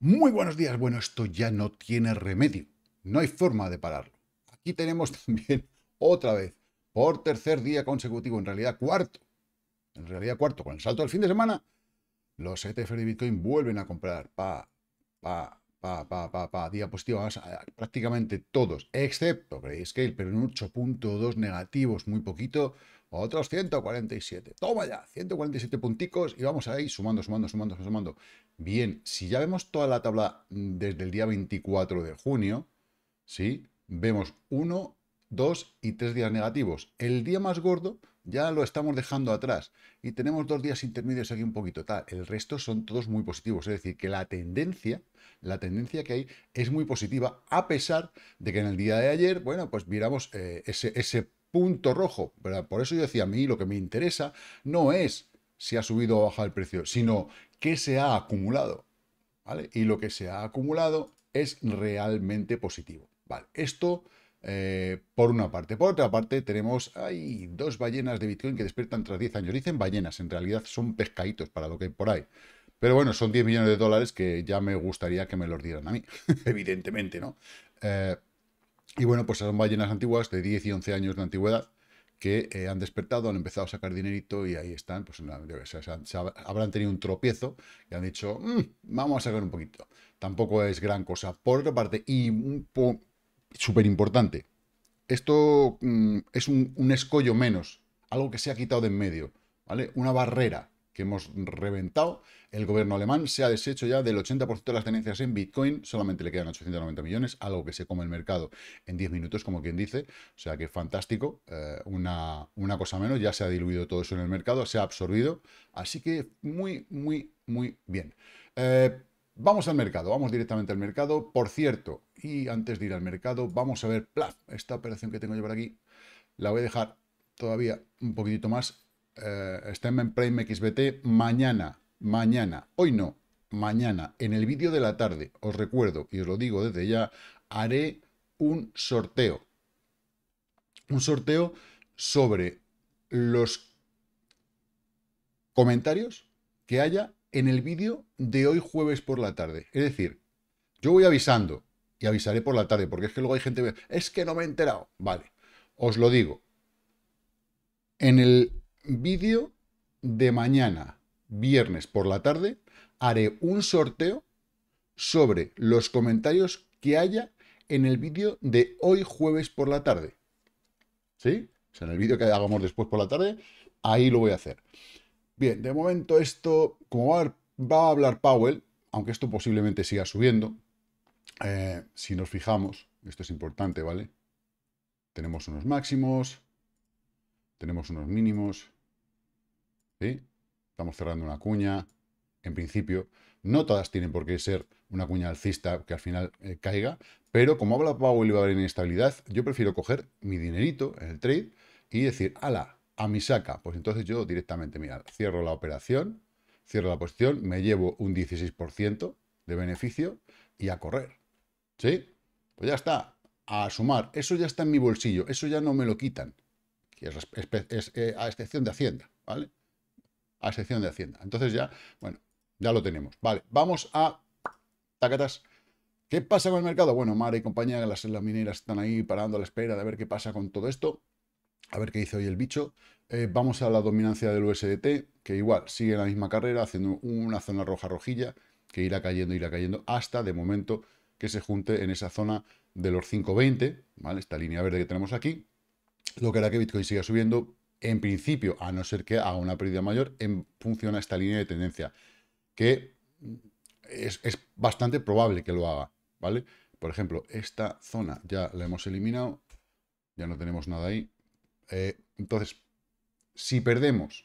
Muy buenos días. Bueno, esto ya no tiene remedio. No hay forma de pararlo. Aquí tenemos también otra vez, por tercer día consecutivo, en realidad cuarto, en realidad cuarto, con el salto del fin de semana, los ETF de Bitcoin vuelven a comprar. Pa, pa, Pa, pa, pa, pa, diapositivas, prácticamente todos, excepto Grayscale, pero en 8.2 negativos, muy poquito, otros 147. Toma ya, 147 punticos y vamos ahí sumando, sumando, sumando, sumando. Bien, si ya vemos toda la tabla mm, desde el día 24 de junio, ¿sí? Vemos 1, dos y tres días negativos. El día más gordo ya lo estamos dejando atrás y tenemos dos días intermedios aquí un poquito tal. El resto son todos muy positivos, es decir, que la tendencia, la tendencia que hay es muy positiva a pesar de que en el día de ayer, bueno, pues miramos eh, ese, punto rojo. Por eso yo decía, a mí lo que me interesa no es si ha subido o bajado el precio, sino qué se ha acumulado. ¿vale? Y lo que se ha acumulado es realmente positivo. Vale, esto eh, por una parte. Por otra parte, tenemos hay dos ballenas de Bitcoin que despiertan tras 10 años. Dicen ballenas, en realidad son pescaditos para lo que hay por ahí. Pero bueno, son 10 millones de dólares que ya me gustaría que me los dieran a mí, evidentemente, ¿no? Eh, y bueno, pues son ballenas antiguas de 10 y 11 años de antigüedad que eh, han despertado, han empezado a sacar dinerito y ahí están, pues habrán tenido un tropiezo y han dicho, mm, vamos a sacar un poquito. Tampoco es gran cosa. Por otra parte, y un poco súper importante. Esto mm, es un, escollo menos, algo que se ha quitado de en medio, ¿vale? Una barrera que hemos reventado. El gobierno alemán se ha deshecho ya del 80% de las tenencias en Bitcoin, solamente le quedan 890 millones, algo que se come el mercado en 10 minutos, como quien dice. O sea que fantástico, eh, una, una cosa menos, ya se ha diluido todo eso en el mercado, se ha absorbido. Así que muy, muy, muy bien. Eh, Vamos al mercado, vamos directamente al mercado. Por cierto, y antes de ir al mercado, vamos a ver, esta operación que tengo yo por aquí, la voy a dejar todavía un poquitito más. Eh, está en Prime XBT mañana, mañana, hoy no, mañana, en el vídeo de la tarde, os recuerdo, y os lo digo desde ya, haré un sorteo. Un sorteo sobre los comentarios que haya en el vídeo de hoy jueves por la tarde. Es decir, yo voy avisando y avisaré por la tarde, porque es que luego hay gente que es que no me he enterado. Vale, os lo digo. En el vídeo de mañana, viernes por la tarde, haré un sorteo sobre los comentarios que haya en el vídeo de hoy jueves por la tarde. ¿Sí? O sea, en el vídeo que hagamos después por la tarde, ahí lo voy a hacer. Bien, de momento esto como va a, hablar Powell, aunque esto posiblemente siga subiendo, eh, si nos fijamos, esto es importante, ¿vale? Tenemos unos máximos, tenemos unos mínimos, ¿sí? Estamos cerrando una cuña, en principio. No todas tienen por qué ser una cuña alcista que al final eh, caiga, pero como habla Powell y va a haber inestabilidad, yo prefiero coger mi dinerito en el trade y decir, ala, a mi saca. Pues entonces yo directamente, mira, cierro la operación, cierro la posición, me llevo un 16% de beneficio y a correr. ¿Sí? Pues ya está, a sumar. Eso ya está en mi bolsillo, eso ya no me lo quitan. Eh, a excepción de Hacienda, ¿vale? A excepción de Hacienda. Entonces ya, bueno, ya lo tenemos. Vale, vamos a... Tacatas. ¿Qué pasa con el mercado? Bueno, Mara y compañía, las, las mineras están ahí parando a la espera de ver qué pasa con todo esto. A ver qué dice hoy el bicho. Eh, vamos a la dominancia del USDT que igual sigue la misma carrera, haciendo una zona roja-rojilla, que irá cayendo, irá cayendo, hasta de momento que se junte en esa zona de los 5.20, ¿vale? Esta línea verde que tenemos aquí, lo que hará que Bitcoin siga subiendo, en principio, a no ser que haga una pérdida mayor, en, a esta línea de tendencia, que es, bastante probable que lo haga, ¿vale? Por ejemplo, esta zona ya la hemos eliminado, ya no tenemos nada ahí. Eh, entonces, si perdemos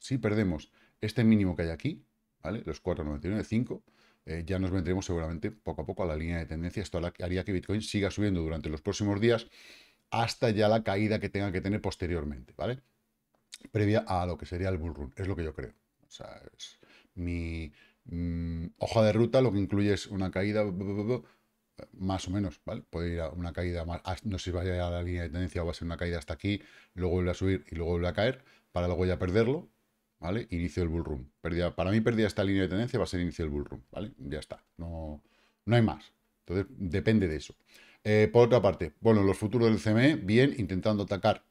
si perdemos este mínimo que hay aquí, ¿vale? Los 4,99, 5, eh, ya nos vendremos seguramente poco a poco a la línea de tendencia. Esto haría que Bitcoin siga subiendo durante los próximos días hasta ya la caída que tenga que tener posteriormente, ¿vale? Previa a lo que sería el bull run, es lo que yo creo. O sea, es mi mm, hoja de ruta lo que incluye es una caída más o menos, ¿vale? Puede ir a una caída más, no sé si vaya a la línea de tendencia o va a ser una caída hasta aquí, luego vuelve a subir y luego vuelve a caer, para luego ya perderlo, ¿vale? Inicio del Bullroom. para mí, perdía esta línea de tendencia va a ser inicio del run. ¿vale? Ya está, no, no hay más. Entonces, depende de eso. Eh, por otra parte, bueno, los futuros del CME, bien, intentando atacar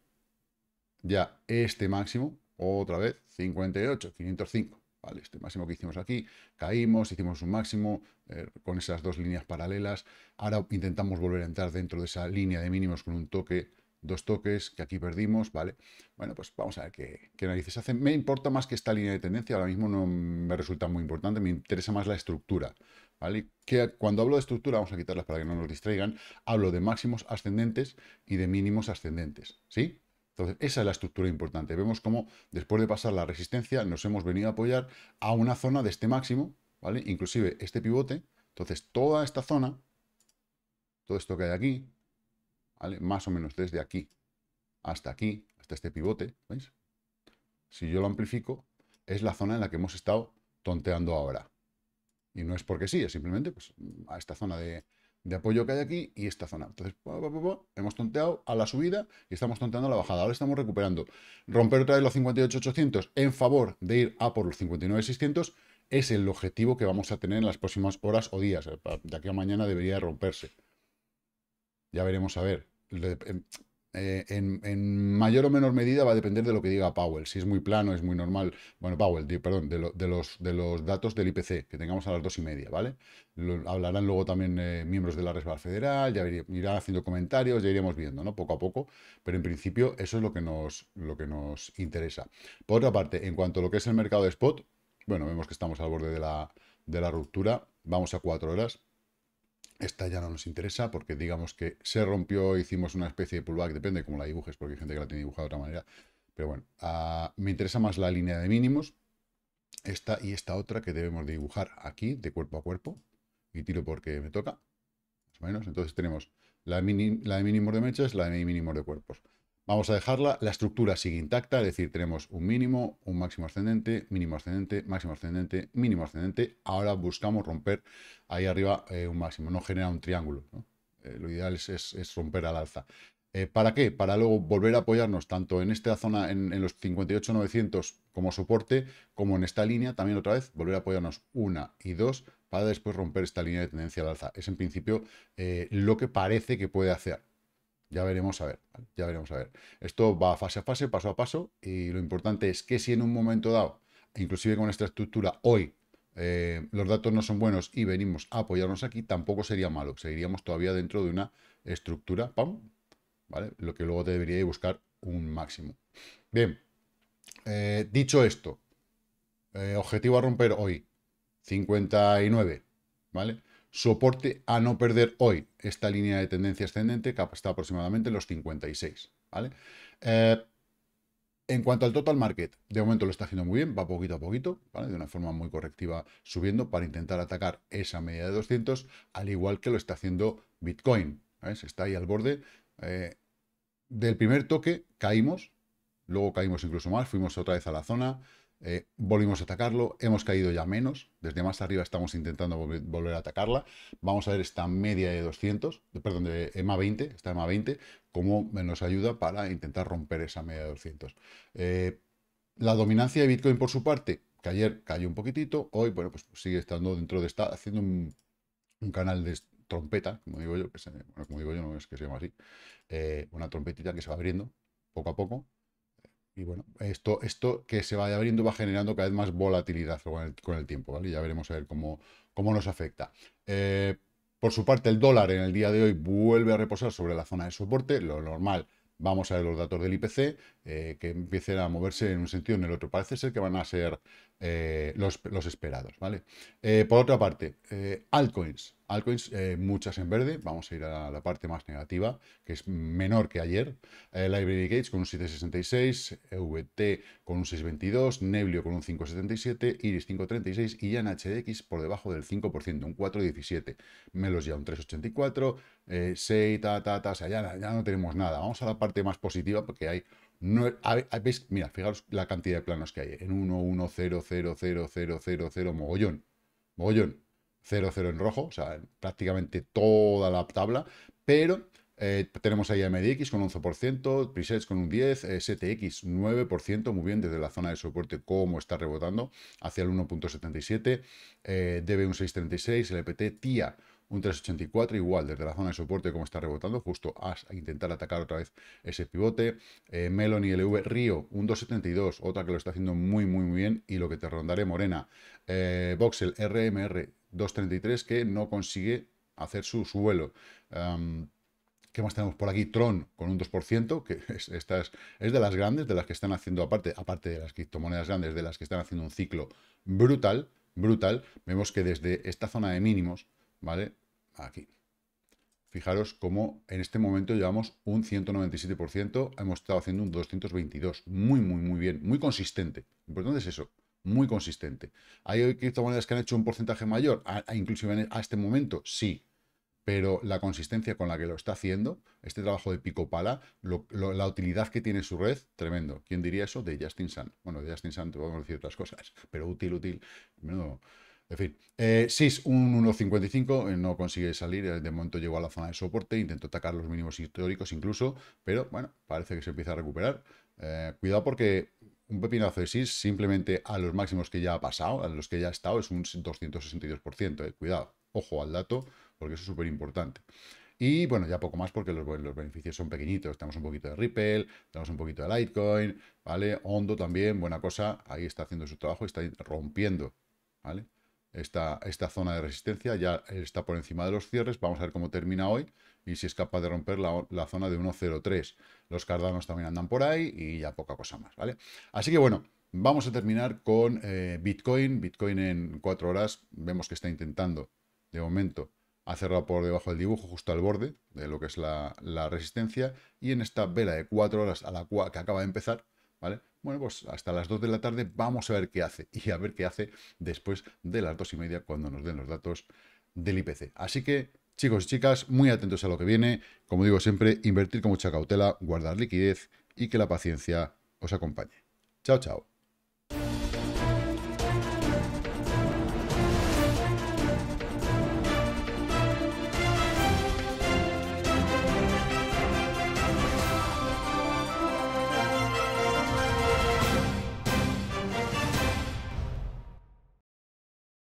ya este máximo, otra vez, 58, 505. Vale, este máximo que hicimos aquí, caímos, hicimos un máximo eh, con esas dos líneas paralelas. Ahora intentamos volver a entrar dentro de esa línea de mínimos con un toque dos toques que aquí perdimos, ¿vale? Bueno, pues vamos a ver qué, qué, narices hacen. Me importa más que esta línea de tendencia, ahora mismo no me resulta muy importante, me interesa más la estructura, ¿vale? Que cuando hablo de estructura, vamos a quitarlas para que no nos distraigan, hablo de máximos ascendentes y de mínimos ascendentes, ¿sí? Entonces, esa es la estructura importante. Vemos cómo después de pasar la resistencia nos hemos venido a apoyar a una zona de este máximo, ¿vale? Inclusive este pivote. Entonces, toda esta zona, todo esto que hay aquí, más o menos desde aquí hasta aquí, hasta este pivote, ¿veis? Si yo lo amplifico, es la zona en la que hemos estado tonteando ahora. Y no es porque sí, es simplemente pues, a esta zona de, apoyo que hay aquí y esta zona. Entonces, hemos tonteado a la subida y estamos tonteando a la bajada. Ahora estamos recuperando. Romper otra vez los 58.800 en favor de ir a por los 59.600 es el objetivo que vamos a tener en las próximas horas o días. Eh, de aquí a mañana debería romperse. Ya veremos a ver. Eh, en, mayor o menor medida va a depender de lo que diga Powell. Si es muy plano, es muy normal. Bueno, Powell, perdón, de, los, de los datos del IPC que tengamos a las dos y media, ¿vale? hablarán luego también eh, miembros de la Reserva Federal, ya irán haciendo comentarios, ya iremos viendo, ¿no? Poco a poco. Pero en principio, eso es lo que nos, lo que nos interesa. Por otra parte, en cuanto a lo que es el mercado de spot, bueno, vemos que estamos al borde de la, de la ruptura. Vamos a cuatro horas. Esta ya no nos interesa porque digamos que se rompió, hicimos una especie de pullback, depende cómo la dibujes, porque hay gente que la tiene dibujada de otra manera. Pero bueno, ah, me interesa más la línea de mínimos, esta y esta otra que debemos dibujar aquí, de cuerpo a cuerpo, y tiro porque me toca, más menos. Entonces tenemos la, la de mínimos de mechas, la de mínimos de cuerpos. Vamos a dejarla la estructura sigue intacta, es decir, tenemos un mínimo, un máximo ascendente, mínimo ascendente, máximo ascendente, mínimo ascendente. Ahora buscamos romper ahí arriba eh, un máximo, no genera un triángulo. Eh, lo ideal es, romper al alza. Eh, ¿Para qué? Para luego volver a apoyarnos tanto en esta zona, en, los 58,900 como soporte, como en esta línea, también otra vez, volver a apoyarnos una y dos para después romper esta línea de tendencia al alza. Es en principio lo que parece que puede hacer. Ya veremos a ver, ya veremos a ver. Esto va fase a fase, paso a paso, y lo importante es que si en un momento dado, inclusive con esta estructura, hoy eh, los datos no son buenos y venimos a apoyarnos aquí, tampoco sería malo. Seguiríamos todavía dentro de una estructura, ¡pam! ¿Vale? Lo que luego te debería buscar un máximo. Bien, eh, dicho esto, eh, objetivo a romper hoy, 59, ¿vale? Soporte a no perder hoy. Esta línea de tendencia ascendente que está aproximadamente en los 56. ¿vale? Eh, en cuanto al total market, de momento lo está haciendo muy bien, va poquito a poquito, ¿vale? de una forma muy correctiva subiendo para intentar atacar esa media de 200, al igual que lo está haciendo Bitcoin. ¿eh? Se Está ahí al borde. Eh, del primer toque caímos, luego caímos incluso más, fuimos otra vez a la zona, eh, volvimos a atacarlo, hemos caído ya menos, desde más arriba estamos intentando volver a atacarla. Vamos a ver esta media de 200, perdón, de EMA eh, 20, esta EMA 20, cómo nos ayuda para intentar romper esa media de 200. Eh, la dominancia de Bitcoin por su parte, que ayer cayó un poquitito, hoy bueno, pues sigue estando dentro de esta, haciendo un, canal de trompeta, como digo yo, que se, como digo yo, no es que se llama así, una trompetita que se va abriendo poco a poco, y bueno, esto, esto que se vaya abriendo va generando cada vez más volatilidad con el, tiempo, ¿vale? Ya veremos a ver cómo, cómo nos afecta. Eh, por su parte, el dólar en el día de hoy vuelve a reposar sobre la zona de soporte, lo normal. Vamos a ver los datos del IPC, eh, que empiecen a moverse en un sentido o en el otro. Parece ser que van a ser eh, los, los, esperados, ¿vale? por otra parte, altcoins. Alcoins, eh, muchas en verde. Vamos a ir a la parte más negativa, que es menor que ayer. Eh, Library Gates con un 7,66, e VT con un 6,22, Neblio con un 5,77, Iris 5,36 y ya en HDX por debajo del 5%, un 4,17. Melos ya un 3,84, eh, 6, ta, ta, o sea, ya, no tenemos nada. Vamos a la parte más positiva porque hay Mira, fijaros la cantidad de planos que hay. En 1, 1, 0, 0, 0, 0, 0, 0, mogollón. Mogollón. 0-0 en rojo, o sea, prácticamente toda la tabla, pero eh, tenemos ahí a MDX con 11%, presets con un 10%, STX 9%, muy bien, desde la zona de soporte, como está rebotando hacia el 1.77, eh, DB un 6.36, LPT, TIA un 3.84, igual desde la zona de soporte, como está rebotando, justo a intentar atacar otra vez ese pivote, eh, Melon y LV, Río un 2.72, otra que lo está haciendo muy, muy, muy bien, y lo que te rondaré, Morena, Voxel, RMR, 2.33 que no consigue hacer su suelo. ¿Qué más tenemos por aquí? Tron con un 2%, que es, es, de las grandes, de las que están haciendo, aparte, aparte de las criptomonedas grandes, de las que están haciendo un ciclo brutal, brutal. Vemos que desde esta zona de mínimos, ¿vale? Aquí. Fijaros cómo en este momento llevamos un 197%, hemos estado haciendo un 222. Muy, muy, muy bien, muy consistente. importante es eso muy consistente. ¿Hay criptomonedas que han hecho un porcentaje mayor, a, a, inclusive e, a este momento? Sí, pero la consistencia con la que lo está haciendo, este trabajo de pico pala, la utilidad que tiene su red, tremendo. ¿Quién diría eso? De Justin Sun. Bueno, de Justin Sun te podemos decir otras cosas, pero útil, útil. No. En fin, eh, SIS un 1.55, eh, no consigue salir, eh, de momento llegó a la zona de soporte, intentó atacar los mínimos históricos incluso, pero bueno, parece que se empieza a recuperar. cuidado porque un pepinazo de SIS simplemente a los máximos que ya ha pasado, a los que ya ha estado, es un 262%. Eh. Cuidado, ojo al dato, porque eso es súper importante. Y bueno, ya poco más porque los, los, beneficios son pequeñitos. Tenemos un poquito de Ripple, tenemos un poquito de Litecoin, ¿vale? Hondo también, buena cosa. Ahí está haciendo su trabajo y está rompiendo, ¿vale? esta, zona de resistencia, ya está por encima de los cierres, vamos a ver cómo termina hoy y si es capaz de romper la, zona de 1.03. Los cardanos también andan por ahí y ya poca cosa más, ¿vale? Así que bueno, vamos a terminar con eh, Bitcoin. Bitcoin en 4 horas vemos que está intentando, de momento, hacerla por debajo del dibujo, justo al borde de lo que es la, la resistencia y en esta vela de 4 horas a la que acaba de empezar, bueno, pues hasta las 2 de la tarde vamos a ver qué hace y a ver qué hace después de las 2 y media cuando nos den los datos del IPC. Así que, chicos y chicas, muy atentos a lo que viene. Como digo siempre, invertir con mucha cautela, guardar liquidez y que la paciencia os acompañe. Chao, chao.